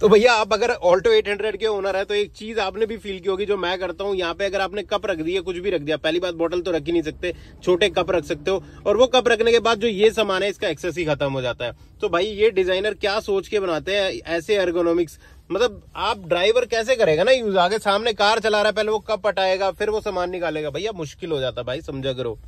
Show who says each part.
Speaker 1: तो भैया आप अगर ऑल्टो 800 के ओनर है तो एक चीज आपने भी फील की होगी जो मैं करता हूँ यहाँ पे अगर आपने कप रख दिया कुछ भी रख दिया पहली बात बोतल तो रख ही नहीं सकते छोटे कप रख सकते हो और वो कप रखने के बाद जो ये सामान है इसका एक्सेस ही खत्म हो जाता है तो भाई ये डिजाइनर क्या सोच के बनाते हैं ऐसे एर्गोनॉमिक्स मतलब आप ड्राइवर कैसे करेगा ना यूज आगे सामने कार चला रहा है पहले वो कप हटाएगा फिर वो सामान निकालेगा भैया मुश्किल हो जाता भाई समझा करो